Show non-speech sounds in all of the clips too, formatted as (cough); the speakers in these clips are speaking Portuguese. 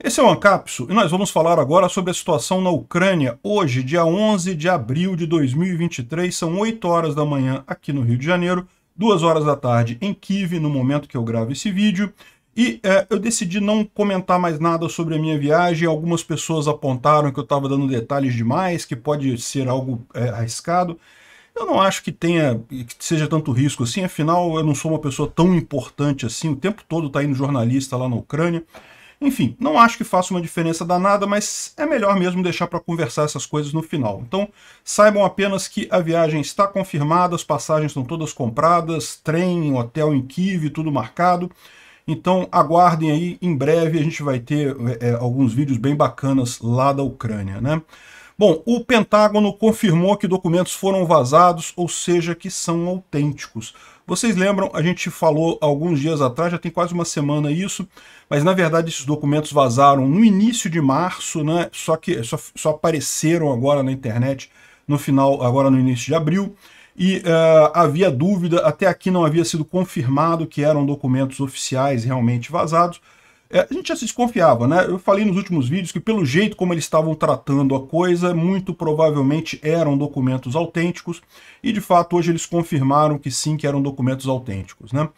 Esse é o Ancapso e nós vamos falar agora sobre a situação na Ucrânia. Hoje, dia 11 de abril de 2023, são 8 horas da manhã aqui no Rio de Janeiro, 2 horas da tarde em Kiev, no momento que eu gravo esse vídeo. E é, eu decidi não comentar mais nada sobre a minha viagem. Algumas pessoas apontaram que eu estava dando detalhes demais, que pode ser algo é, arriscado. Eu não acho que tenha que seja tanto risco assim, afinal eu não sou uma pessoa tão importante assim, o tempo todo está indo jornalista lá na Ucrânia. Enfim, não acho que faça uma diferença danada, mas é melhor mesmo deixar para conversar essas coisas no final. Então, saibam apenas que a viagem está confirmada, as passagens estão todas compradas, trem, hotel em Kiev, tudo marcado. Então, aguardem aí, em breve a gente vai ter é, alguns vídeos bem bacanas lá da Ucrânia, né? Bom, o Pentágono confirmou que documentos foram vazados, ou seja, que são autênticos. Vocês lembram, a gente falou alguns dias atrás, já tem quase uma semana isso, mas na verdade esses documentos vazaram no início de março, né? Só que só, só apareceram agora na internet no final, agora no início de abril e uh, havia dúvida, até aqui não havia sido confirmado que eram documentos oficiais realmente vazados, é, a gente já se desconfiava, né? Eu falei nos últimos vídeos que pelo jeito como eles estavam tratando a coisa, muito provavelmente eram documentos autênticos, e de fato hoje eles confirmaram que sim, que eram documentos autênticos, né?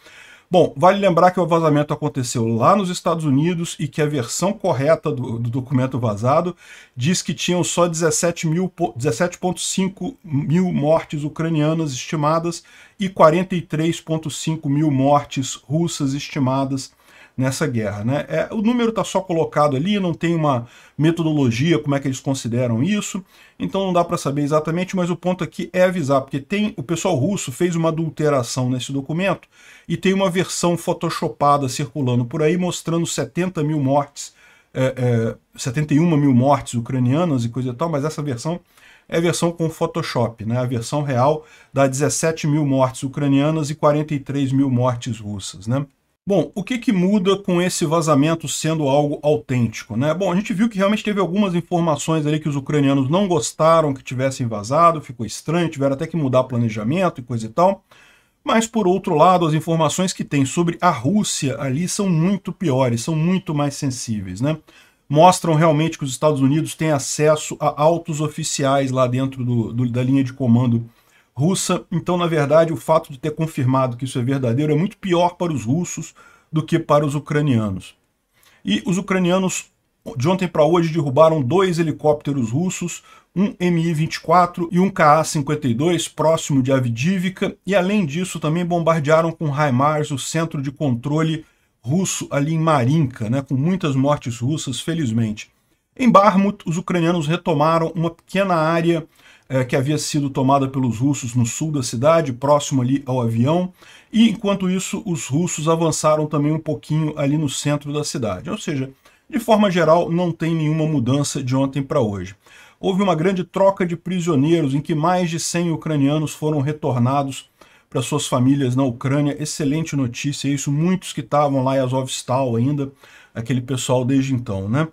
Bom, vale lembrar que o vazamento aconteceu lá nos Estados Unidos e que a versão correta do, do documento vazado diz que tinham só 17.5 17 mil mortes ucranianas estimadas e 43.5 mil mortes russas estimadas nessa guerra. Né? É, o número está só colocado ali, não tem uma metodologia, como é que eles consideram isso, então não dá para saber exatamente, mas o ponto aqui é avisar, porque tem o pessoal russo fez uma adulteração nesse documento e tem uma versão photoshopada circulando por aí, mostrando 70 mil mortes, é, é, 71 mil mortes ucranianas e coisa e tal, mas essa versão é a versão com Photoshop, né? a versão real dá 17 mil mortes ucranianas e 43 mil mortes russas. Né? Bom, o que, que muda com esse vazamento sendo algo autêntico? Né? Bom, a gente viu que realmente teve algumas informações ali que os ucranianos não gostaram que tivessem vazado, ficou estranho, tiveram até que mudar planejamento e coisa e tal. Mas, por outro lado, as informações que tem sobre a Rússia ali são muito piores, são muito mais sensíveis. Né? Mostram realmente que os Estados Unidos têm acesso a altos oficiais lá dentro do, do, da linha de comando russa. Então, na verdade, o fato de ter confirmado que isso é verdadeiro é muito pior para os russos do que para os ucranianos. E os ucranianos, de ontem para hoje, derrubaram dois helicópteros russos, um Mi-24 e um Ka-52, próximo de Avdivka, e além disso também bombardearam com HIMARS o centro de controle russo ali em Marinka, né, com muitas mortes russas, felizmente. Em Barmut, os ucranianos retomaram uma pequena área é, que havia sido tomada pelos russos no sul da cidade, próximo ali ao avião, e enquanto isso os russos avançaram também um pouquinho ali no centro da cidade. Ou seja, de forma geral, não tem nenhuma mudança de ontem para hoje. Houve uma grande troca de prisioneiros, em que mais de 100 ucranianos foram retornados para suas famílias na Ucrânia. Excelente notícia, isso muitos que estavam lá em Azovstal ainda, aquele pessoal desde então, né?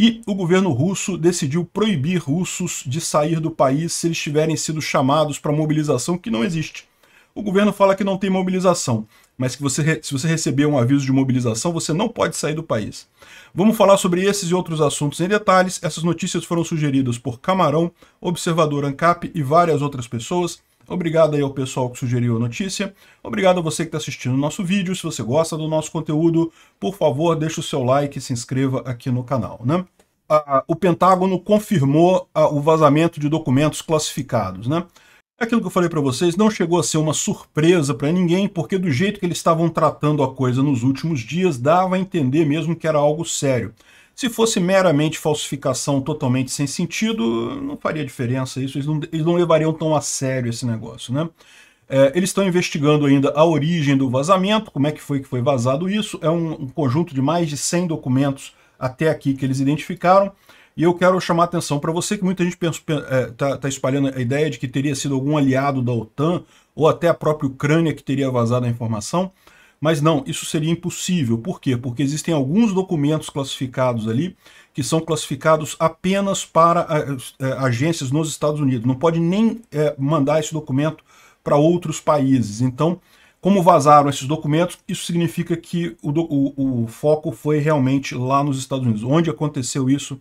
E o governo russo decidiu proibir russos de sair do país se eles tiverem sido chamados para mobilização, que não existe. O governo fala que não tem mobilização, mas que você, se você receber um aviso de mobilização, você não pode sair do país. Vamos falar sobre esses e outros assuntos em detalhes. Essas notícias foram sugeridas por Camarão, Observador ANCAP e várias outras pessoas. Obrigado aí ao pessoal que sugeriu a notícia. Obrigado a você que está assistindo o nosso vídeo. Se você gosta do nosso conteúdo, por favor, deixe o seu like e se inscreva aqui no canal, né? o Pentágono confirmou o vazamento de documentos classificados, né? É aquilo que eu falei para vocês não chegou a ser uma surpresa para ninguém, porque do jeito que eles estavam tratando a coisa nos últimos dias, dava a entender mesmo que era algo sério. Se fosse meramente falsificação totalmente sem sentido, não faria diferença isso, eles não, eles não levariam tão a sério esse negócio, né? É, eles estão investigando ainda a origem do vazamento, como é que foi que foi vazado isso. É um, um, conjunto de mais de 100 documentos até aqui que eles identificaram. E eu quero chamar a atenção para você que muita gente está é, tá, tá espalhando a ideia de que teria sido algum aliado da OTAN ou até a própria Ucrânia que teria vazado a informação. Mas não, isso seria impossível. Por quê? Porque existem alguns documentos classificados ali que são classificados apenas para eh, eh, agências nos Estados Unidos. Não pode nem é, mandar esse documento para outros países. Então, como vazaram esses documentos, isso significa que o, o, o foco foi realmente lá nos Estados Unidos. Onde aconteceu isso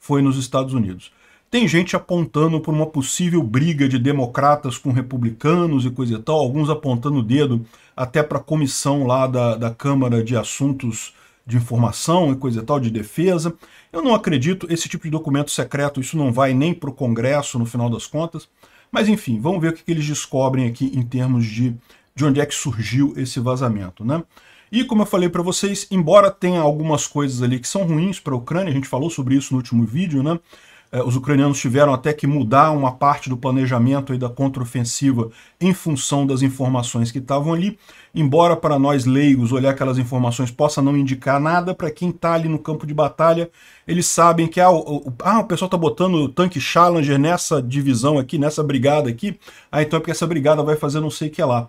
foi nos Estados Unidos. Tem gente apontando por uma possível briga de democratas com republicanos e coisa e tal, alguns apontando o dedo até para a comissão lá da, da Câmara de Assuntos de Informação e coisa e tal, de defesa. Eu não acredito, esse tipo de documento secreto, isso não vai nem para o Congresso no final das contas. Mas enfim, vamos ver o que, que eles descobrem aqui em termos de, de onde é que surgiu esse vazamento, né? E como eu falei para vocês, embora tenha algumas coisas ali que são ruins para a Ucrânia, a gente falou sobre isso no último vídeo, né? É, os ucranianos tiveram até que mudar uma parte do planejamento da contraofensiva em função das informações que estavam ali. Embora para nós leigos olhar aquelas informações possa não indicar nada, para quem está ali no campo de batalha, eles sabem que ah, o, ah, o pessoal está botando o tanque Challenger nessa divisão aqui, nessa brigada aqui, ah, então é porque essa brigada vai fazer não sei o que lá.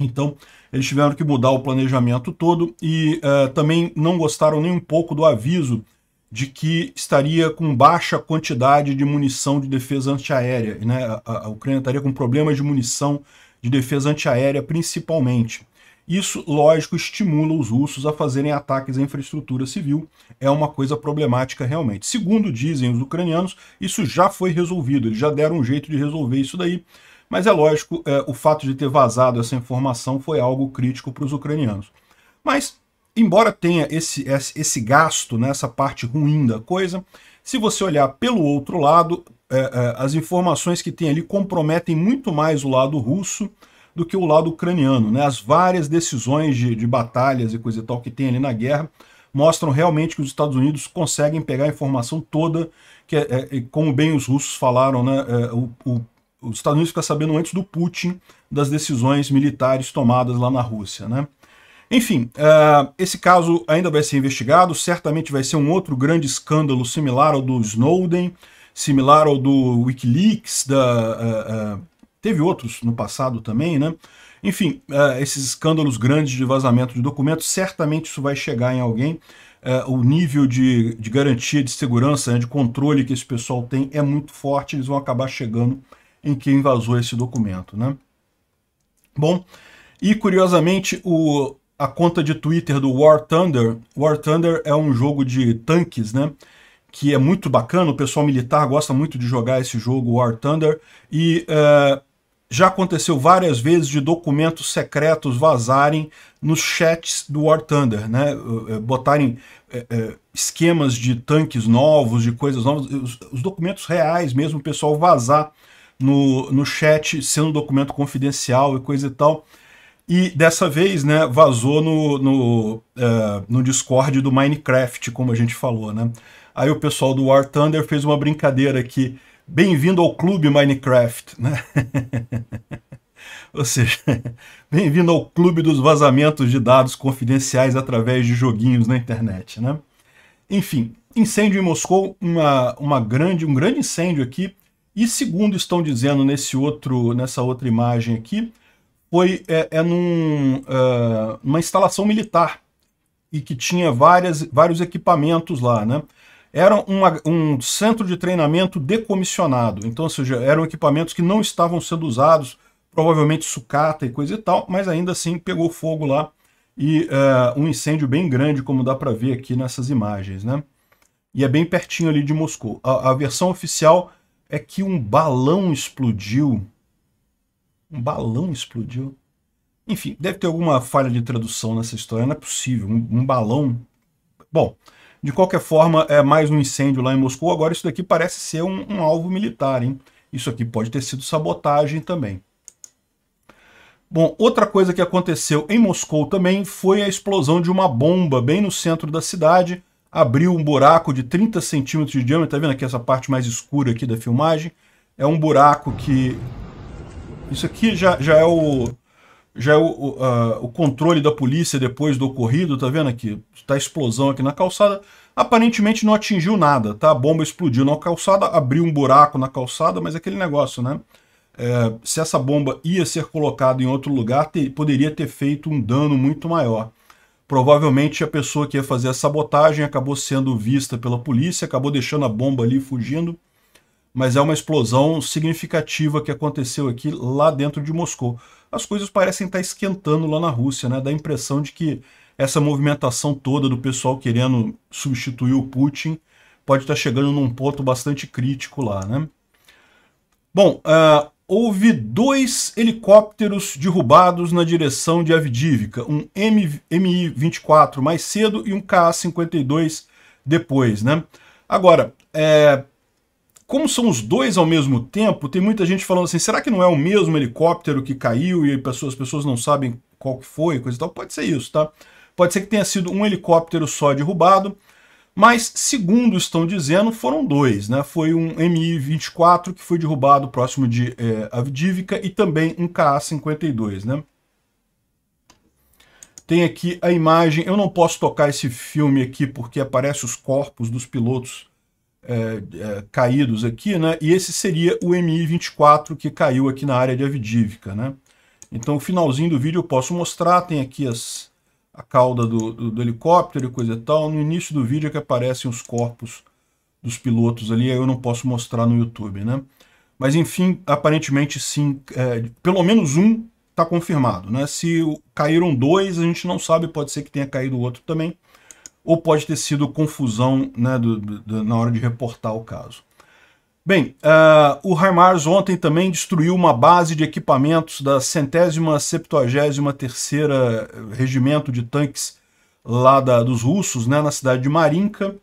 Então, eles tiveram que mudar o planejamento todo e uh, também não gostaram nem um pouco do aviso de que estaria com baixa quantidade de munição de defesa antiaérea. Né? A, Ucrânia estaria com problemas de munição de defesa antiaérea principalmente. Isso, lógico, estimula os russos a fazerem ataques à infraestrutura civil. É uma coisa problemática realmente. Segundo dizem os ucranianos, isso já foi resolvido, eles já deram um jeito de resolver isso daí. Mas é lógico, é, o fato de ter vazado essa informação foi algo crítico para os ucranianos. Mas embora tenha esse, esse gasto, né, essa parte ruim da coisa, se você olhar pelo outro lado, é, é, as informações que tem ali comprometem muito mais o lado russo do que o lado ucraniano. Né? As várias decisões de, de batalhas e coisa e tal que tem ali na guerra mostram realmente que os Estados Unidos conseguem pegar a informação toda, que é, é como bem os russos falaram, né, é, o, o, os Estados Unidos ficam sabendo antes do Putin das decisões militares tomadas lá na Rússia. Né? Enfim, uh, esse caso ainda vai ser investigado, certamente vai ser um outro grande escândalo similar ao do Snowden, similar ao do Wikileaks, da, uh, uh, teve outros no passado também, né? Enfim, esses escândalos grandes de vazamento de documentos, certamente isso vai chegar em alguém. o nível de, de garantia de segurança, né, de controle que esse pessoal tem é muito forte, eles vão acabar chegando em quem vazou esse documento, né? Bom, e curiosamente o a conta de Twitter do War Thunder. War Thunder é um jogo de tanques, né? Que é muito bacana, o pessoal militar gosta muito de jogar esse jogo, War Thunder. E uh, já aconteceu várias vezes de documentos secretos vazarem nos chats do War Thunder, né? É, botarem é, esquemas de tanques novos, de coisas novas, os, os, documentos reais mesmo, o pessoal vazar no, no chat, sendo um documento confidencial e coisa e tal. E dessa vez, né, vazou no, no, uh, no Discord do Minecraft, como a gente falou, né? Aí o pessoal do War Thunder fez uma brincadeira aqui. Bem-vindo ao clube Minecraft, né? (laughs) Ou seja, (laughs) bem-vindo ao clube dos vazamentos de dados confidenciais através de joguinhos na internet, né? Enfim, incêndio em Moscou, uma, uma grande, um grande incêndio aqui. E segundo estão dizendo nesse outro, nessa outra imagem aqui, foi é, é num, é, uma instalação militar e que tinha várias, vários equipamentos lá, né? Era uma, um centro de treinamento decomissionado, então, ou seja, eram equipamentos que não estavam sendo usados, provavelmente sucata e coisa e tal, mas ainda assim pegou fogo lá e é, um incêndio bem grande, como dá para ver aqui nessas imagens, né? E é bem pertinho ali de Moscou. A, a versão oficial é que um balão explodiu um balão explodiu? Enfim, deve ter alguma falha de tradução nessa história, não é possível. Um, um balão. Bom, de qualquer forma, é mais um incêndio lá em Moscou. Agora, isso daqui parece ser um, um alvo militar, hein? Isso aqui pode ter sido sabotagem também. Bom, outra coisa que aconteceu em Moscou também foi a explosão de uma bomba bem no centro da cidade. Abriu um buraco de 30 centímetros de diâmetro, tá vendo aqui essa parte mais escura aqui da filmagem? É um buraco que isso aqui já, já é o já é o, o, o, controle da polícia depois do ocorrido, tá vendo aqui? Tá explosão aqui na calçada. Aparentemente não atingiu nada, tá? A bomba explodiu na calçada, abriu um buraco na calçada, mas aquele negócio, né? É, se essa bomba ia ser colocada em outro lugar, ter, poderia ter feito um dano muito maior. Provavelmente a pessoa que ia fazer a sabotagem acabou sendo vista pela polícia, acabou deixando a bomba ali fugindo mas é uma explosão significativa que aconteceu aqui lá dentro de Moscou. As coisas parecem estar esquentando lá na Rússia, né? Dá a impressão de que essa movimentação toda do pessoal querendo substituir o Putin pode estar chegando num ponto bastante crítico lá, né? Bom, uh, houve dois helicópteros derrubados na direção de Avdivka, um Mi-24 mais cedo e um Ka-52 depois, né? Agora, é, como são os dois ao mesmo tempo, tem muita gente falando assim, será que não é o mesmo helicóptero que caiu e as pessoas não sabem qual que foi, coisa e tal? Pode ser isso, tá? Pode ser que tenha sido um helicóptero só derrubado, mas, segundo estão dizendo, foram dois, né? Foi um Mi-24 que foi derrubado próximo de é, Avdivka e também um KA-52, né? Tem aqui a imagem, eu não posso tocar esse filme aqui porque aparece os corpos dos pilotos é, é, caídos aqui, né? E esse seria o MI24 que caiu aqui na área de Avidívica, né? Então, o finalzinho do vídeo eu posso mostrar, tem aqui as, a cauda do, do, do helicóptero e coisa e tal. No início do vídeo é que aparecem os corpos dos pilotos ali, aí eu não posso mostrar no YouTube, né? Mas enfim, aparentemente sim, é, pelo menos um está confirmado, né? Se caíram dois, a gente não sabe, pode ser que tenha caído outro também ou pode ter sido confusão né, do, do, na hora de reportar o caso. Bem, uh, o Heimars ontem também destruiu uma base de equipamentos da centésima septuagésima terceira eh, regimento de tanques lá da, dos russos, né, na cidade de Marinka.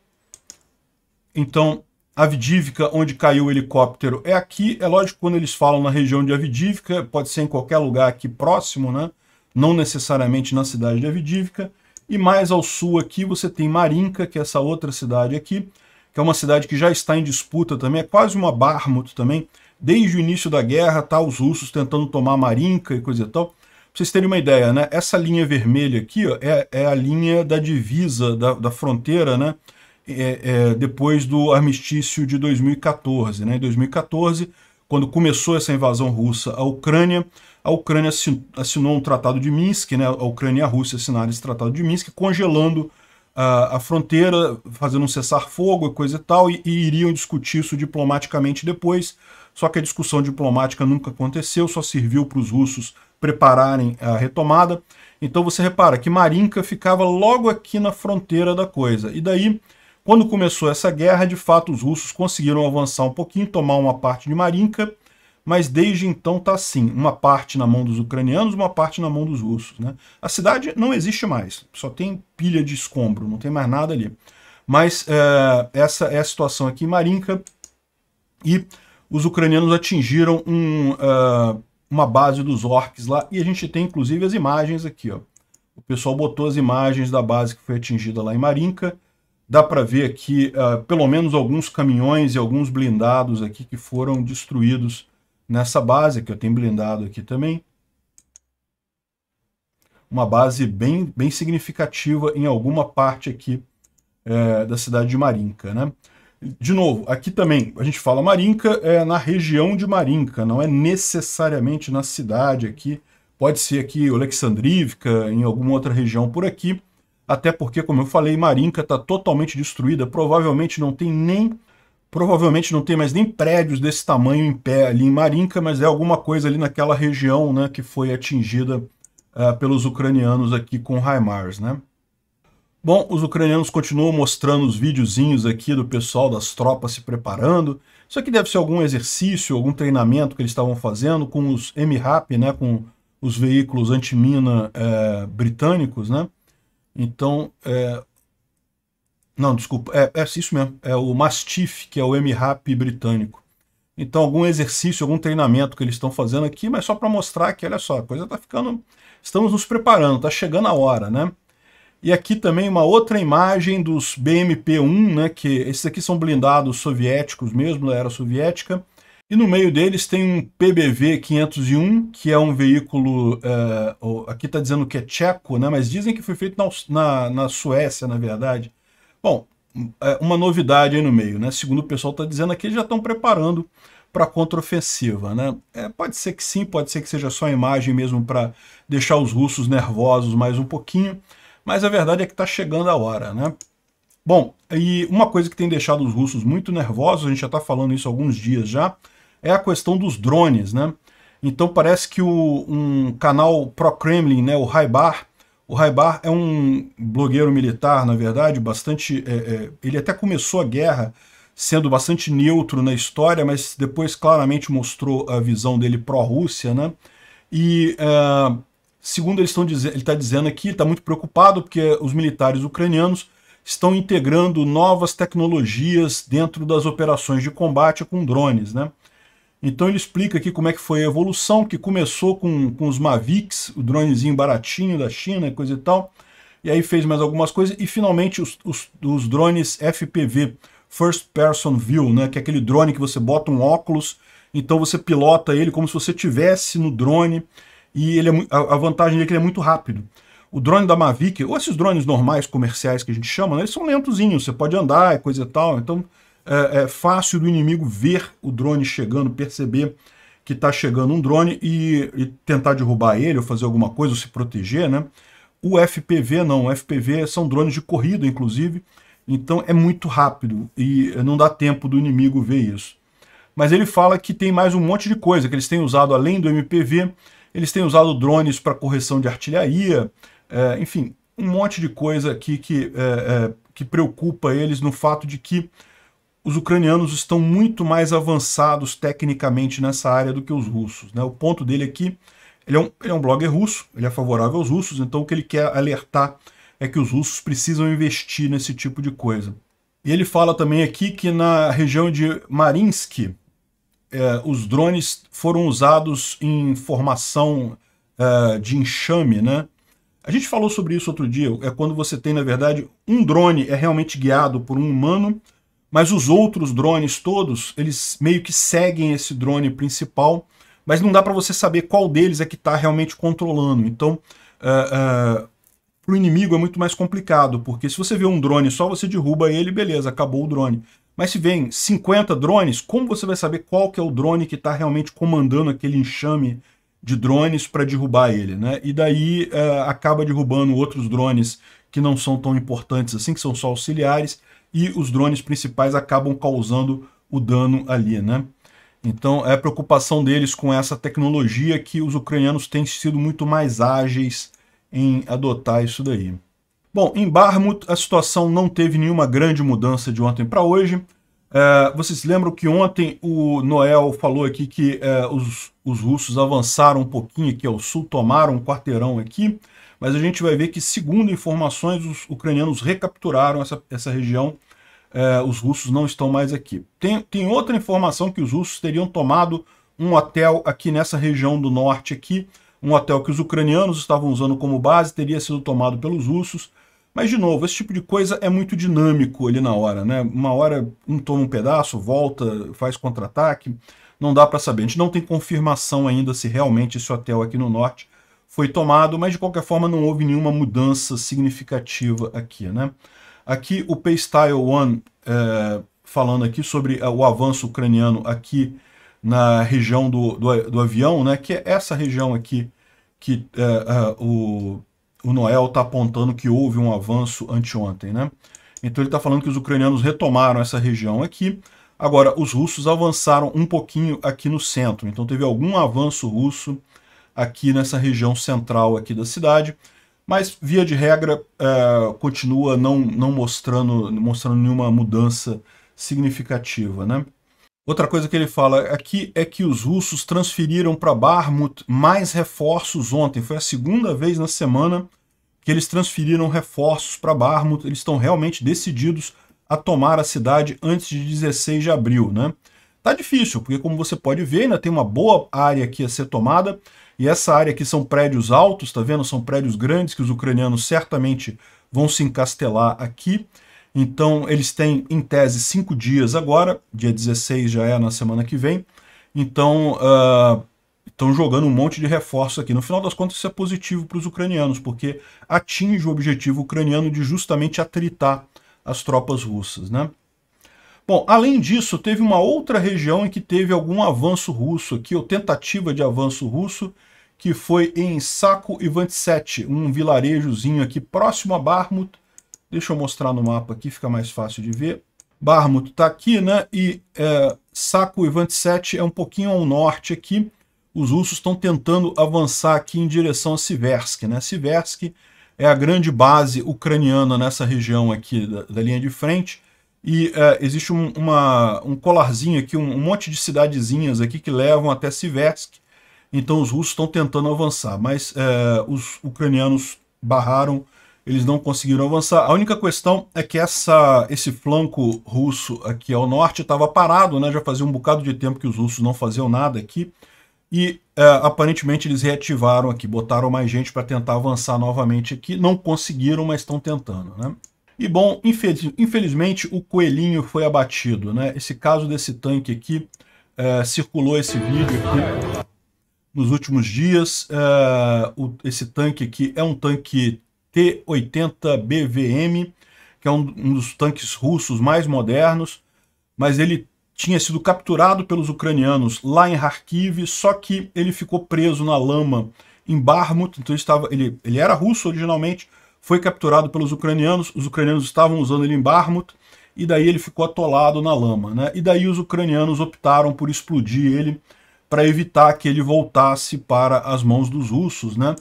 Então, Avdivka, onde caiu o helicóptero, é aqui. É lógico, quando eles falam na região de Avdivka, pode ser em qualquer lugar aqui próximo, né? não necessariamente na cidade de Avdivka. E mais ao sul aqui você tem Marinka, que é essa outra cidade aqui, que é uma cidade que já está em disputa também, é quase uma Barmut também. Desde o início da guerra, tá os russos tentando tomar Marinka e coisa e tal. Pra vocês terem uma ideia, né? Essa linha vermelha aqui ó, é, é a linha da divisa, da, da fronteira, né? É, é, depois do armistício de 2014. Né? Em 2014, quando começou essa invasão russa à Ucrânia, a Ucrânia assinou um tratado de Minsk, né? a Ucrânia e a Rússia assinaram esse tratado de Minsk, congelando a, ah, a fronteira, fazendo um cessar-fogo e coisa e tal, e, e, iriam discutir isso diplomaticamente depois, só que a discussão diplomática nunca aconteceu, só serviu para os russos prepararem a retomada. Então você repara que Marinka ficava logo aqui na fronteira da coisa. E daí, quando começou essa guerra, de fato os russos conseguiram avançar um pouquinho, tomar uma parte de Marinka, mas desde então está assim, uma parte na mão dos ucranianos, uma parte na mão dos russos. Né? A cidade não existe mais, só tem pilha de escombro, não tem mais nada ali. Mas é, essa é a situação aqui em Marinka, e os ucranianos atingiram um, uh, uma base dos orques lá, e a gente tem inclusive as imagens aqui. Ó. O pessoal botou as imagens da base que foi atingida lá em Marinka, dá para ver aqui uh, pelo menos alguns caminhões e alguns blindados aqui que foram destruídos nessa base que eu tenho blindado aqui também. Uma base bem, bem significativa em alguma parte aqui é, da cidade de Marinca, né? De novo, aqui também a gente fala Marinca é na região de Marinca, não é necessariamente na cidade aqui. Pode ser aqui Alexandrívca, em alguma outra região por aqui. Até porque, como eu falei, Marinca está totalmente destruída. Provavelmente não tem nem provavelmente não tem mais nem prédios desse tamanho em pé ali em Marinka, mas é alguma coisa ali naquela região né, que foi atingida uh, pelos ucranianos aqui com HIMARS, né? Bom, os ucranianos continuam mostrando os videozinhos aqui do pessoal das tropas se preparando. Isso aqui deve ser algum exercício, algum treinamento que eles estavam fazendo com os MRAP, né, com os veículos antimina é, britânicos, né? Então, é, não, desculpa, é, é isso mesmo. É o Mastiff, que é o MRAP britânico. Então, algum exercício, algum treinamento que eles estão fazendo aqui, mas só para mostrar que, olha só, a coisa está ficando... Estamos nos preparando, está chegando a hora, né? E aqui também uma outra imagem dos BMP-1, né, que esses aqui são blindados soviéticos mesmo, da era soviética. E no meio deles tem um PBV-501, que é um veículo, é, aqui está dizendo que é tcheco, né, mas dizem que foi feito na, na, na Suécia, na verdade. Bom, é uma novidade aí no meio, né? Segundo o pessoal está dizendo aqui, eles já estão preparando para a contraofensiva, né? É, pode ser que sim, pode ser que seja só imagem mesmo para deixar os russos nervosos mais um pouquinho, mas a verdade é que está chegando a hora, né? Bom, e uma coisa que tem deixado os russos muito nervosos, a gente já está falando isso há alguns dias já, é a questão dos drones, né? Então parece que o, um canal pró-Kremlin, né, o Raibar, o Raibar é um blogueiro militar, na verdade, bastante. É, é, ele até começou a guerra sendo bastante neutro na história, mas depois claramente mostrou a visão dele pró-Rússia, né? E uh, segundo eles estão ele está dizendo aqui, está muito preocupado porque os militares ucranianos estão integrando novas tecnologias dentro das operações de combate com drones, né? Então ele explica aqui como é que foi a evolução, que começou com, com os Mavics, o dronezinho baratinho da China, coisa e tal, e aí fez mais algumas coisas, e finalmente os, os, os drones FPV, First Person View, né, que é aquele drone que você bota um óculos, então você pilota ele como se você tivesse no drone, e ele é, a, a vantagem dele é que ele é muito rápido. O drone da Mavic, ou esses drones normais, comerciais que a gente chama, né, eles são lentozinhos, você pode andar, coisa e tal, então é, é fácil do inimigo ver o drone chegando, perceber que está chegando um drone e, e, tentar derrubar ele ou fazer alguma coisa, ou se proteger, né? O FPV não, o FPV são drones de corrida, inclusive, então é muito rápido e não dá tempo do inimigo ver isso. Mas ele fala que tem mais um monte de coisa que eles têm usado além do MPV, eles têm usado drones para correção de artilharia, é, enfim, um monte de coisa aqui que, é, é, que preocupa eles no fato de que os ucranianos estão muito mais avançados tecnicamente nessa área do que os russos. Né? O ponto dele aqui, é ele é, um, ele é um blogger russo, ele é favorável aos russos, então o que ele quer alertar é que os russos precisam investir nesse tipo de coisa. E ele fala também aqui que na região de Marinsk, é, os drones foram usados em formação é, de enxame, né? A gente falou sobre isso outro dia, é quando você tem, na verdade, um drone é realmente guiado por um humano, mas os outros drones todos, eles meio que seguem esse drone principal, mas não dá para você saber qual deles é que está realmente controlando. Então, uh, eh, uh, eh, para o inimigo é muito mais complicado, porque se você vê um drone só, você derruba ele, beleza, acabou o drone. Mas se vem 50 drones, como você vai saber qual que é o drone que está realmente comandando aquele enxame de drones para derrubar ele, né? E daí uh, acaba derrubando outros drones que não são tão importantes assim, que são só auxiliares, e os drones principais acabam causando o dano ali, né? Então é a preocupação deles com essa tecnologia que os ucranianos têm sido muito mais ágeis em adotar isso daí. Bom, em Barmut a situação não teve nenhuma grande mudança de ontem para hoje. É, vocês lembram que ontem o Noel falou aqui que é, os, os russos avançaram um pouquinho aqui ao sul, tomaram um quarteirão aqui mas a gente vai ver que, segundo informações, os ucranianos recapturaram essa, essa região, é, os russos não estão mais aqui. Tem, tem outra informação que os russos teriam tomado um hotel aqui nessa região do norte aqui, um hotel que os ucranianos estavam usando como base, teria sido tomado pelos russos, mas, de novo, esse tipo de coisa é muito dinâmico ali na hora, né? Uma hora um toma um pedaço, volta, faz contra-ataque, não dá para saber. A gente não tem confirmação ainda se realmente esse hotel aqui no norte foi tomado, mas de qualquer forma não houve nenhuma mudança significativa aqui. Né? Aqui o Paystyle One é, falando aqui sobre é, o avanço ucraniano aqui na região do, do, do, avião, né? que é essa região aqui que é, é o, o Noel está apontando que houve um avanço anteontem. Né? Então ele está falando que os ucranianos retomaram essa região aqui, Agora, os russos avançaram um pouquinho aqui no centro, então teve algum avanço russo aqui nessa região central aqui da cidade. Mas, via de regra, é, continua não, não mostrando, mostrando nenhuma mudança significativa. Né? Outra coisa que ele fala aqui é que os russos transferiram para Barmut mais reforços ontem. Foi a segunda vez na semana que eles transferiram reforços para Barmut. Eles estão realmente decididos a tomar a cidade antes de 16 de abril. Né? Tá difícil, porque como você pode ver, ainda tem uma boa área aqui a ser tomada, e essa área aqui são prédios altos, tá vendo? São prédios grandes que os ucranianos certamente vão se encastelar aqui. Então, eles têm, em tese, cinco dias agora, dia 16 já é na semana que vem. Então, uh, estão jogando um monte de reforço aqui. No final das contas, isso é positivo para os ucranianos, porque atinge o objetivo ucraniano de justamente atritar as tropas russas, né? Bom, além disso, teve uma outra região em que teve algum avanço russo aqui, ou tentativa de avanço russo, que foi em Saco Ivantsete, um vilarejozinho aqui próximo a Barmut. Deixa eu mostrar no mapa aqui, fica mais fácil de ver. Barmut está aqui, né? E é, Saco Ivantsete é um pouquinho ao norte aqui. Os russos estão tentando avançar aqui em direção a Siversk, né? Siversk é a grande base ucraniana nessa região aqui da, da linha de frente. E uh, existe um, uma, um colarzinho aqui, um, um, monte de cidadezinhas aqui que levam até Siversk. Então os russos estão tentando avançar, mas é, os ucranianos barraram, eles não conseguiram avançar. A única questão é que essa, esse flanco russo aqui ao norte estava parado, né? já fazia um bocado de tempo que os russos não faziam nada aqui. E é, aparentemente eles reativaram aqui, botaram mais gente para tentar avançar novamente aqui. Não conseguiram, mas estão tentando. Né? E bom, infelizmente o coelhinho foi abatido, né? Esse caso desse tanque aqui, é, circulou esse vídeo aqui nos últimos dias. É, o, esse tanque aqui é um tanque T-80BVM, que é um, um dos tanques russos mais modernos, mas ele tinha sido capturado pelos ucranianos lá em Kharkiv, só que ele ficou preso na lama em Barmut, então ele, estava, ele, ele era russo originalmente, foi capturado pelos ucranianos, os ucranianos estavam usando ele em Barmut, e daí ele ficou atolado na lama. Né? E daí os ucranianos optaram por explodir ele para evitar que ele voltasse para as mãos dos russos. Né?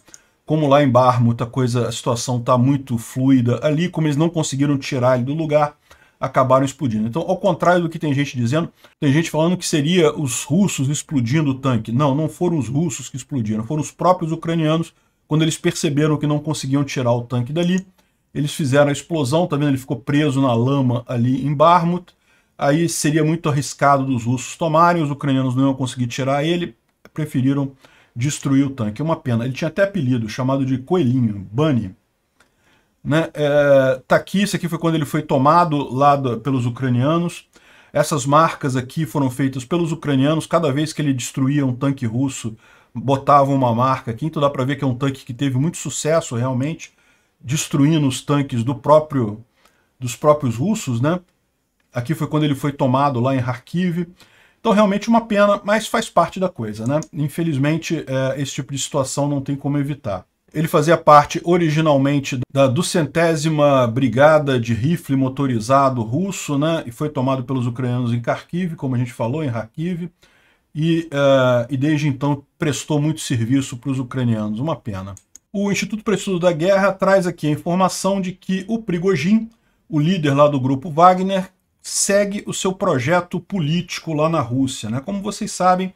Como lá em Barmut a, coisa, a situação está muito fluida ali, como eles não conseguiram tirar ele do lugar, acabaram explodindo. Então, ao contrário do que tem gente dizendo, tem gente falando que seria os russos explodindo o tanque. Não, não foram os russos que explodiram, foram os próprios ucranianos quando eles perceberam que não conseguiam tirar o tanque dali, eles fizeram a explosão, tá vendo? Ele ficou preso na lama ali em Barmut. Aí seria muito arriscado dos russos tomarem, os ucranianos não iam conseguir tirar ele, preferiram destruir o tanque. É uma pena. Ele tinha até apelido, chamado de Coelhinho, Bunny. Né? É, tá aqui, isso aqui foi quando ele foi tomado lá do, pelos ucranianos. Essas marcas aqui foram feitas pelos ucranianos. Cada vez que ele destruía um tanque russo, botavam uma marca aqui, então dá para ver que é um tanque que teve muito sucesso realmente, destruindo os tanques do próprio dos próprios russos, né? Aqui foi quando ele foi tomado lá em Kharkiv. Então realmente uma pena, mas faz parte da coisa, né? Infelizmente é, esse tipo de situação não tem como evitar. Ele fazia parte originalmente da duzentésima Brigada de Rifle Motorizado Russo, né? E foi tomado pelos ucranianos em Kharkiv, como a gente falou, em Kharkiv e, uh, e desde então prestou muito serviço para os ucranianos. Uma pena. O Instituto para Estudo da Guerra traz aqui a informação de que o Prigojin, o líder lá do grupo Wagner, segue o seu projeto político lá na Rússia. Né? Como vocês sabem, uh,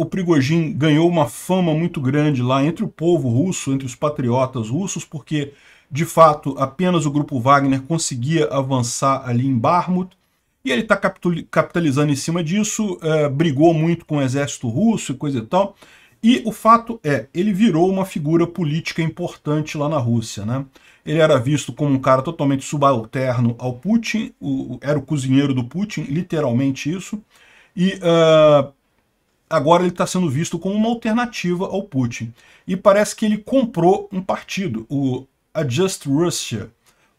o Prigojin ganhou uma fama muito grande lá entre o povo russo, entre os patriotas russos, porque, de fato, apenas o grupo Wagner conseguia avançar ali em Barmut, e ele está capitalizando em cima disso, é, brigou muito com o exército russo e coisa e tal. E o fato é, ele virou uma figura política importante lá na Rússia. Né? Ele era visto como um cara totalmente subalterno ao Putin, o, era o cozinheiro do Putin, literalmente isso. E uh, agora ele está sendo visto como uma alternativa ao Putin. E parece que ele comprou um partido, o Just Russia,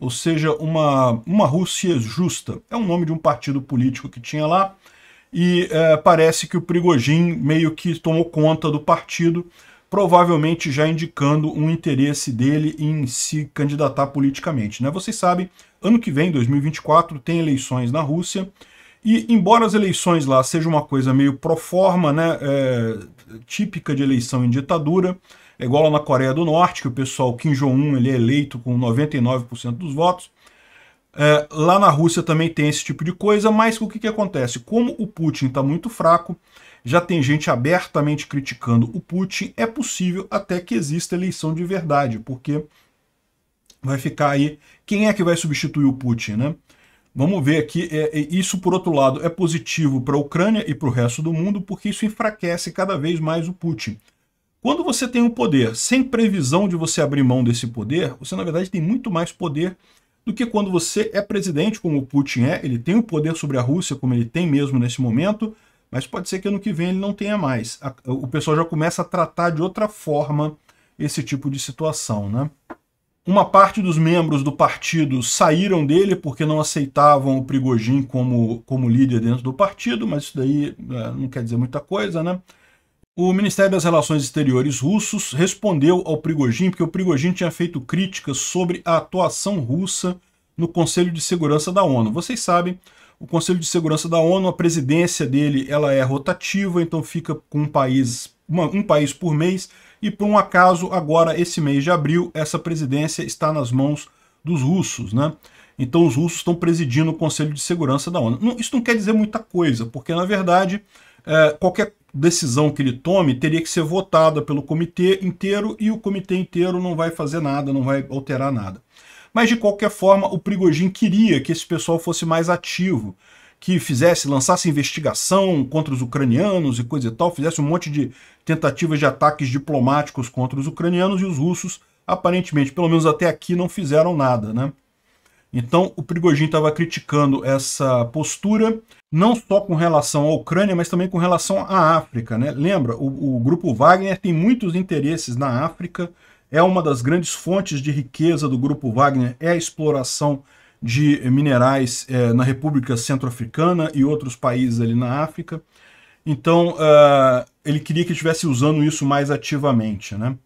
ou seja, uma, uma Rússia justa. É o nome de um partido político que tinha lá, e é, parece que o Prigojin meio que tomou conta do partido, provavelmente já indicando um interesse dele em se candidatar politicamente. Né? Vocês sabem, ano que vem, 2024, tem eleições na Rússia, e embora as eleições lá sejam uma coisa meio pro forma, né, é, típica de eleição em ditadura, é igual lá na Coreia do Norte, que o pessoal Kim Jong-un ele é eleito com 99% dos votos. É, lá na Rússia também tem esse tipo de coisa, mas o que, que acontece? Como o Putin está muito fraco, já tem gente abertamente criticando o Putin, é possível até que exista eleição de verdade, porque vai ficar aí quem é que vai substituir o Putin, né? Vamos ver aqui, é, é isso por outro lado é positivo para a Ucrânia e para o resto do mundo, porque isso enfraquece cada vez mais o Putin. Quando você tem um poder sem previsão de você abrir mão desse poder, você na verdade tem muito mais poder do que quando você é presidente, como o Putin é. Ele tem o poder sobre a Rússia, como ele tem mesmo nesse momento, mas pode ser que ano que vem ele não tenha mais. o pessoal já começa a tratar de outra forma esse tipo de situação, né? Uma parte dos membros do partido saíram dele porque não aceitavam o Prigojin como, como líder dentro do partido, mas isso daí é, não quer dizer muita coisa, né? O Ministério das Relações Exteriores russos respondeu ao Prigojin, porque o Prigojin tinha feito críticas sobre a atuação russa no Conselho de Segurança da ONU. Vocês sabem, o Conselho de Segurança da ONU, a presidência dele ela é rotativa, então fica com um país, uma, um país por mês, e por um acaso, agora, esse mês de abril, essa presidência está nas mãos dos russos, né? Então os russos estão presidindo o Conselho de Segurança da ONU. Não, isso não quer dizer muita coisa, porque na verdade é, qualquer decisão que ele tome teria que ser votada pelo comitê inteiro e o comitê inteiro não vai fazer nada, não vai alterar nada. Mas, de qualquer forma, o Prigojin queria que esse pessoal fosse mais ativo, que fizesse, lançasse investigação contra os ucranianos e coisa e tal, fizesse um monte de tentativas de ataques diplomáticos contra os ucranianos e os russos, aparentemente, pelo menos até aqui, não fizeram nada, né? Então, o Prigogine estava criticando essa postura, não só com relação à Ucrânia, mas também com relação à África. Né? Lembra, o, o grupo Wagner tem muitos interesses na África, é uma das grandes fontes de riqueza do grupo Wagner, é a exploração de minerais é, na República Centro-Africana e outros países ali na África. Então, uh, ele queria que estivesse usando isso mais ativamente. Né?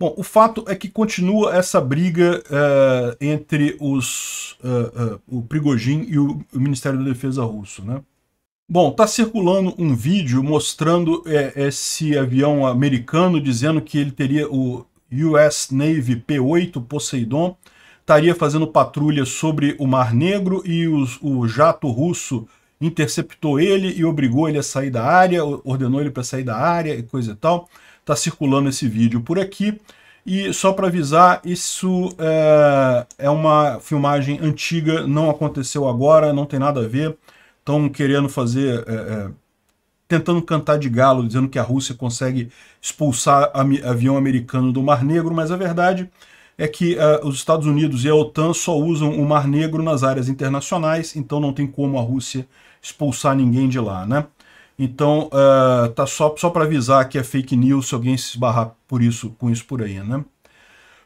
Bom, o fato é que continua essa briga uh, entre os, uh, uh, o Prigojin e o, o, Ministério da Defesa russo, né? Bom, está circulando um vídeo mostrando é, esse avião americano dizendo que ele teria o US Navy P-8 Poseidon, estaria fazendo patrulha sobre o Mar Negro e os, o jato russo interceptou ele e obrigou ele a sair da área, ordenou ele para sair da área e coisa e tal. Está circulando esse vídeo por aqui. E só para avisar, isso é, é, uma filmagem antiga, não aconteceu agora, não tem nada a ver. Estão querendo fazer, é, é, tentando cantar de galo, dizendo que a Rússia consegue expulsar avião americano do Mar Negro, mas a verdade é que uh, os Estados Unidos e a OTAN só usam o Mar Negro nas áreas internacionais, então não tem como a Rússia expulsar ninguém de lá, né? Então, uh, tá só, só para avisar que é fake news se alguém se esbarrar por isso, com isso por aí, né?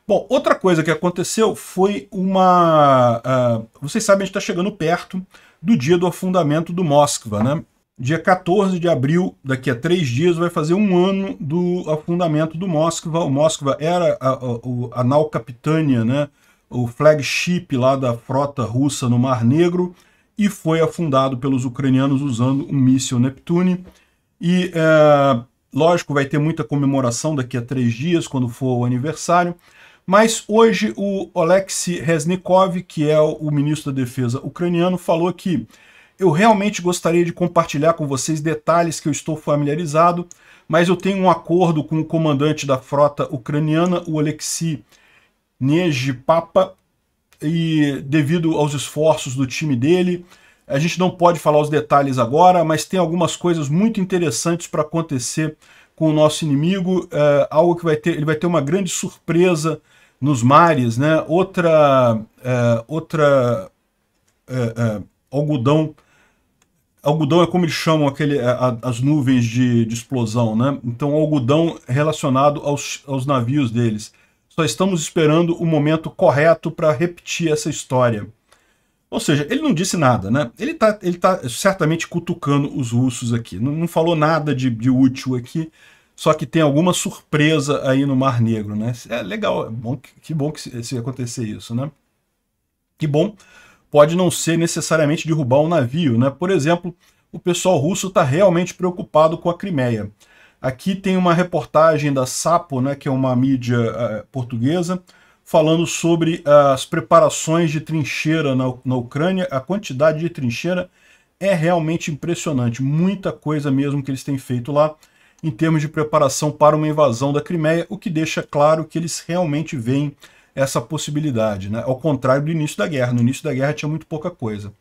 Bom, outra coisa que aconteceu foi uma... Uh, vocês sabem, a gente está chegando perto do dia do afundamento do Moskva, né? Dia 14 de abril, daqui a três dias, vai fazer um ano do afundamento do Moskva. O Moskva era a, a, a Nau Capitânia, né? o flagship lá da frota russa no Mar Negro, e foi afundado pelos ucranianos usando um míssil Neptune. E, é, lógico, vai ter muita comemoração daqui a três dias, quando for o aniversário. Mas hoje o Oleksiy Reznikov, que é o ministro da Defesa ucraniano, falou que eu realmente gostaria de compartilhar com vocês detalhes que eu estou familiarizado, mas eu tenho um acordo com o comandante da frota ucraniana, o Oleksiy Nezhipapa, e devido aos esforços do time dele. A gente não pode falar os detalhes agora, mas tem algumas coisas muito interessantes para acontecer com o nosso inimigo, é, algo que vai ter, ele vai ter uma grande surpresa nos mares, né? Outra, é, outra é, é algodão, algodão é como eles chamam aquele, é, a, as nuvens de, de, explosão, né? Então algodão relacionado aos, aos navios deles. Só estamos esperando o momento correto para repetir essa história. Ou seja, ele não disse nada, né? Ele está ele tá certamente cutucando os russos aqui. Não, não falou nada de, de, útil aqui, só que tem alguma surpresa aí no Mar Negro, né? É legal, é bom, que, que bom que se, se, acontecer isso, né? Que bom, pode não ser necessariamente derrubar um navio, né? Por exemplo, o pessoal russo está realmente preocupado com a Crimeia. Aqui tem uma reportagem da Sapo, né, que é uma mídia uh, portuguesa, falando sobre eh, as preparações de trincheira na, na Ucrânia. A quantidade de trincheira é realmente impressionante. Muita coisa mesmo que eles têm feito lá em termos de preparação para uma invasão da Crimeia, o que deixa claro que eles realmente veem essa possibilidade, né? ao contrário do início da guerra. No início da guerra tinha muito pouca coisa.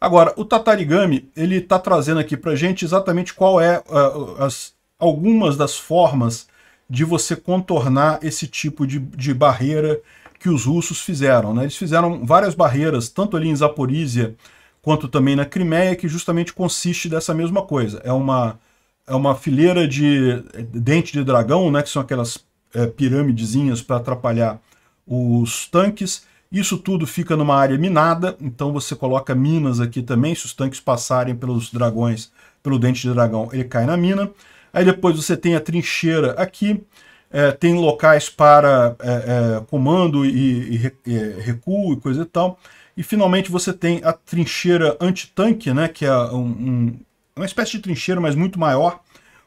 Agora, o Tatarigami, ele está trazendo aqui para gente exatamente qual é uh, as algumas das formas de você contornar esse tipo de, de barreira que os russos fizeram. Né? Eles fizeram várias barreiras, tanto ali em Zaporísia quanto também na Crimeia, que justamente consiste dessa mesma coisa. É uma, é uma fileira de é, dente de dragão, né, que são aquelas é, pirâmidezinhas para atrapalhar os tanques. Isso tudo fica numa área minada, então você coloca minas aqui também, se os tanques passarem pelos dragões, pelo dente de dragão, ele cai na mina. Aí depois você tem a trincheira aqui, é, tem locais para é, é, comando e, e, e, é, recuo e coisa e tal. E finalmente você tem a trincheira antitanque, né, que é um, um, uma espécie de trincheira, mas muito maior.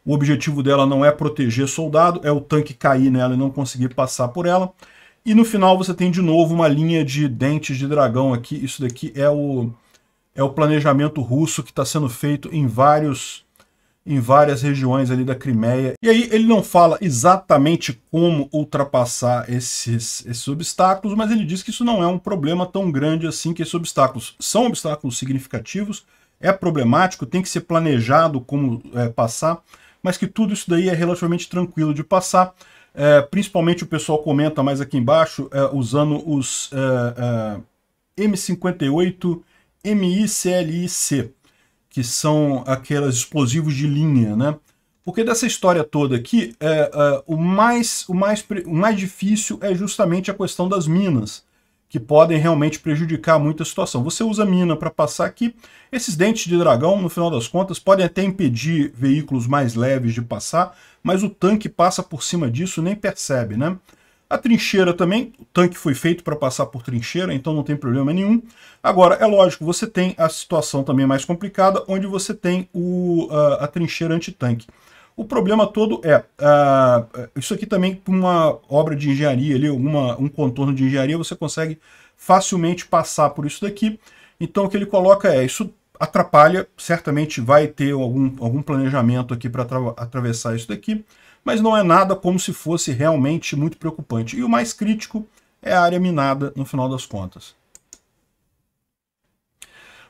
O objetivo dela não é proteger soldado, é o tanque cair nela e não conseguir passar por ela. E no final você tem de novo uma linha de dentes de dragão aqui. Isso daqui é o, é o planejamento russo que está sendo feito em vários em várias regiões ali da Crimeia. E aí ele não fala exatamente como ultrapassar esses, esses obstáculos, mas ele diz que isso não é um problema tão grande assim, que esses obstáculos são obstáculos significativos, é problemático, tem que ser planejado como é, passar, mas que tudo isso daí é relativamente tranquilo de passar. É, principalmente o pessoal comenta mais aqui embaixo, é, usando os M58 é, é, MICLIC que são aqueles explosivos de linha, né? Porque dessa história toda aqui, é, é, o, mais, o, mais, o mais difícil é justamente a questão das minas, que podem realmente prejudicar muito a situação. Você usa mina para passar aqui, esses dentes de dragão, no final das contas, podem até impedir veículos mais leves de passar, mas o tanque passa por cima disso nem percebe, né? A trincheira também, o tanque foi feito para passar por trincheira, então não tem problema nenhum. Agora, é lógico, você tem a situação também mais complicada, onde você tem o, a, a trincheira antitanque. O problema todo é, uh, isso aqui também com uma obra de engenharia ali, uma, um contorno de engenharia, você consegue facilmente passar por isso daqui. Então o que ele coloca é, isso atrapalha, certamente vai ter algum, algum planejamento aqui para atravessar isso daqui mas não é nada como se fosse realmente muito preocupante. E o mais crítico é a área minada, no final das contas.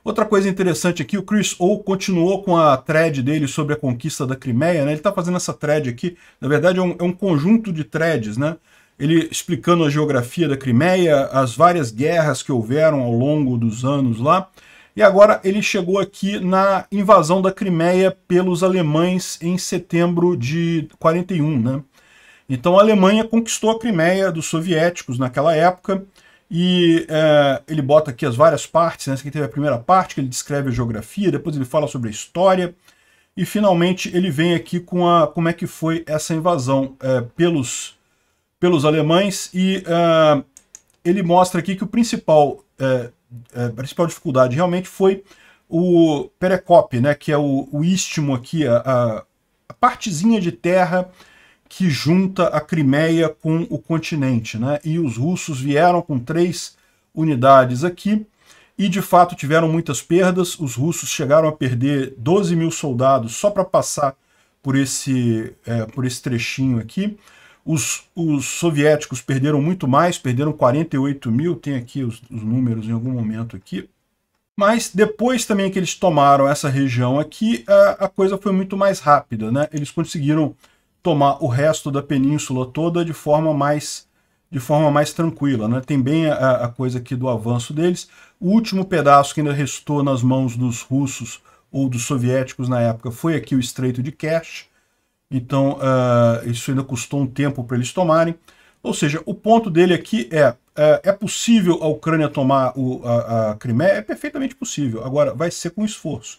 Outra coisa interessante aqui, o Chris O continuou com a thread dele sobre a conquista da Crimeia, né? Ele está fazendo essa thread aqui, na verdade é um, é um, conjunto de threads, né? Ele explicando a geografia da Crimeia, as várias guerras que houveram ao longo dos anos lá, e agora ele chegou aqui na invasão da Crimeia pelos alemães em setembro de 41, né? Então a Alemanha conquistou a Crimeia dos soviéticos naquela época e é, ele bota aqui as várias partes, né? Essa aqui teve a primeira parte, que ele descreve a geografia, depois ele fala sobre a história e finalmente ele vem aqui com a, como é que foi essa invasão é, pelos, pelos alemães e é, ele mostra aqui que o principal é, a principal dificuldade realmente foi o perecope, né, que é o, o istmo aqui, a, a partezinha de terra que junta a Crimeia com o continente. Né? E os russos vieram com três unidades aqui e, de fato, tiveram muitas perdas. Os russos chegaram a perder 12 mil soldados só para passar por esse, é, por esse trechinho aqui. Os, os, soviéticos perderam muito mais, perderam 48 mil, tem aqui os, os, números em algum momento aqui. Mas depois também que eles tomaram essa região aqui, a, a, coisa foi muito mais rápida, né? Eles conseguiram tomar o resto da península toda de forma mais de forma mais tranquila, né? Tem bem a, a coisa aqui do avanço deles. O último pedaço que ainda restou nas mãos dos russos ou dos soviéticos na época foi aqui o Estreito de Kerch, então, uh, isso ainda custou um tempo para eles tomarem. Ou seja, o ponto dele aqui é, uh, é possível a Ucrânia tomar o, a, a Crimeia? É perfeitamente possível. Agora, vai ser com esforço.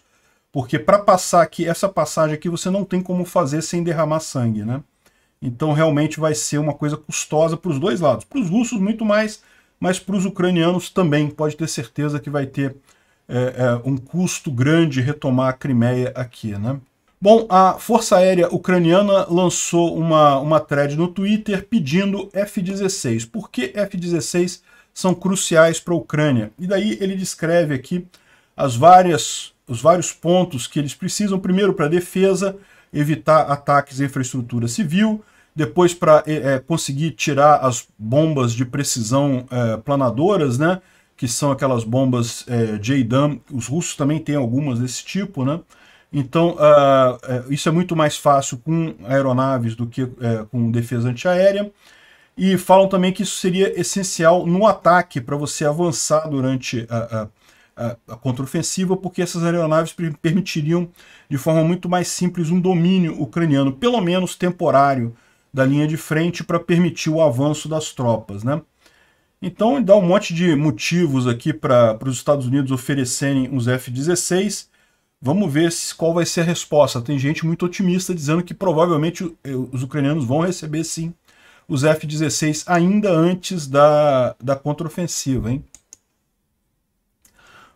Porque para passar aqui, essa passagem aqui, você não tem como fazer sem derramar sangue, né? Então, realmente vai ser uma coisa custosa para os dois lados. Para os russos, muito mais, mas para os ucranianos também. Pode ter certeza que vai ter é, é, um custo grande retomar a Crimeia aqui, né? Bom, a Força Aérea Ucraniana lançou uma, uma thread no Twitter pedindo F-16. Por que F-16 são cruciais para a Ucrânia? E daí ele descreve aqui as várias, os vários pontos que eles precisam. Primeiro, para defesa, evitar ataques à infraestrutura civil. Depois, para é, é, conseguir tirar as bombas de precisão é, planadoras, né? que são aquelas bombas é, JDAM. Os russos também têm algumas desse tipo, né? Então, uh, isso é muito mais fácil com aeronaves do que uh, com defesa antiaérea. E falam também que isso seria essencial no ataque para você avançar durante a, a, a contraofensiva, porque essas aeronaves permitiriam de forma muito mais simples um domínio ucraniano, pelo menos temporário, da linha de frente para permitir o avanço das tropas. Né? Então, dá um monte de motivos aqui para os Estados Unidos oferecerem os F-16 Vamos ver qual vai ser a resposta. Tem gente muito otimista dizendo que provavelmente os ucranianos vão receber sim os F-16 ainda antes da, da contraofensiva. Hein?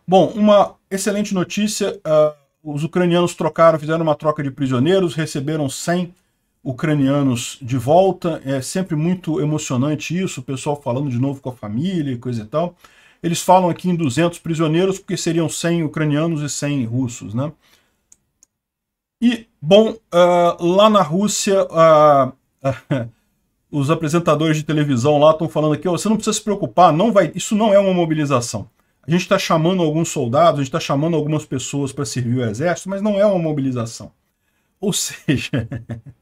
Bom, uma excelente notícia: uh, os ucranianos trocaram, fizeram uma troca de prisioneiros, receberam 100 ucranianos de volta. É sempre muito emocionante isso, o pessoal falando de novo com a família e coisa e tal. Eles falam aqui em 200 prisioneiros, porque seriam 100 ucranianos e 100 russos, né? E, bom, uh, lá na Rússia, uh, uh, (laughs) os apresentadores de televisão lá estão falando aqui, oh, você não precisa se preocupar, não vai, isso não é uma mobilização. A gente está chamando alguns soldados, a gente está chamando algumas pessoas para servir o exército, mas não é uma mobilização. Ou seja,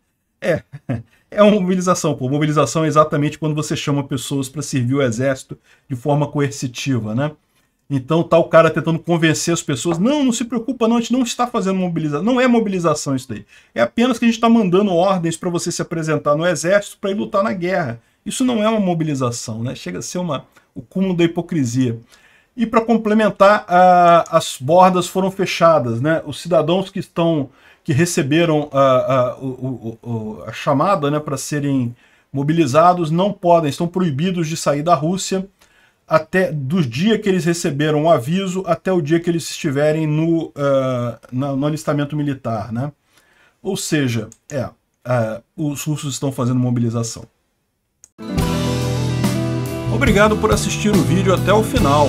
(laughs) é, é uma mobilização. Pô. Mobilização é exatamente quando você chama pessoas para servir o exército de forma coercitiva, né? Então tá o cara tentando convencer as pessoas, não, não se preocupa não, a gente não está fazendo mobilização, não é mobilização isso daí. É apenas que a gente está mandando ordens para você se apresentar no exército para ir lutar na guerra. Isso não é uma mobilização, né? Chega a ser uma, o cúmulo da hipocrisia. E para complementar, a, ah, as bordas foram fechadas, né? Os cidadãos que estão que receberam a, a, a, a chamada né, para serem mobilizados não podem, estão proibidos de sair da Rússia até dos dia que eles receberam o aviso até o dia que eles estiverem no, uh, na, no alistamento militar, né? Ou seja, é, uh, os russos estão fazendo mobilização. Obrigado por assistir o vídeo até o final.